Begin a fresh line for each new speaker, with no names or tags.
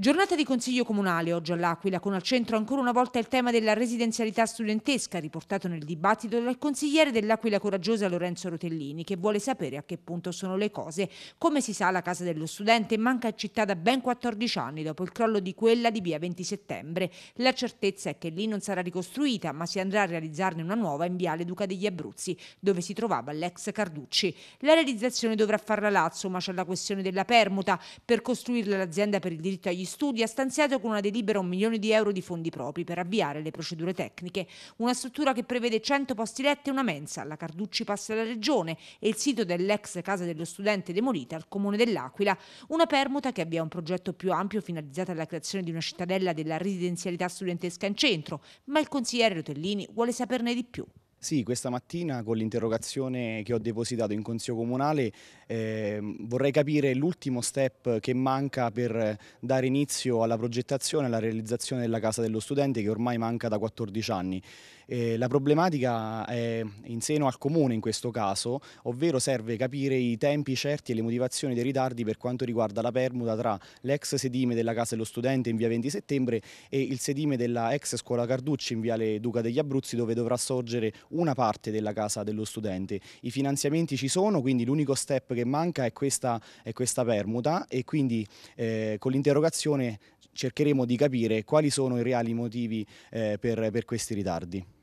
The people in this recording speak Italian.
Giornata di consiglio comunale oggi all'Aquila, con al centro ancora una volta il tema della residenzialità studentesca, riportato nel dibattito dal consigliere dell'Aquila Coraggiosa Lorenzo Rotellini, che vuole sapere a che punto sono le cose. Come si sa, la Casa dello Studente manca a città da ben 14 anni dopo il crollo di quella di via 20 settembre. La certezza è che lì non sarà ricostruita, ma si andrà a realizzarne una nuova in Viale Duca degli Abruzzi, dove si trovava l'ex Carducci. La realizzazione dovrà farla Lazzo, ma c'è la questione della permuta. Per costruirla l'azienda per il diritto agli studi ha stanziato con una delibera un milione di euro di fondi propri per avviare le procedure tecniche. Una struttura che prevede 100 posti letti e una mensa. La Carducci passa alla Regione e il sito dell'ex casa dello studente demolita al Comune dell'Aquila. Una permuta che avvia un progetto più ampio finalizzato alla creazione di una cittadella della residenzialità studentesca in centro. Ma il consigliere Rotellini vuole saperne di più.
Sì, questa mattina con l'interrogazione che ho depositato in Consiglio Comunale eh, vorrei capire l'ultimo step che manca per dare inizio alla progettazione e alla realizzazione della Casa dello Studente che ormai manca da 14 anni. Eh, la problematica è in seno al Comune in questo caso, ovvero serve capire i tempi certi e le motivazioni dei ritardi per quanto riguarda la permuta tra l'ex sedime della Casa dello Studente in via 20 settembre e il sedime della ex scuola Carducci in viale Duca degli Abruzzi dove dovrà sorgere una parte della casa dello studente. I finanziamenti ci sono, quindi l'unico step che manca è questa, è questa permuta e quindi eh, con l'interrogazione cercheremo di capire quali sono i reali motivi eh, per, per questi ritardi.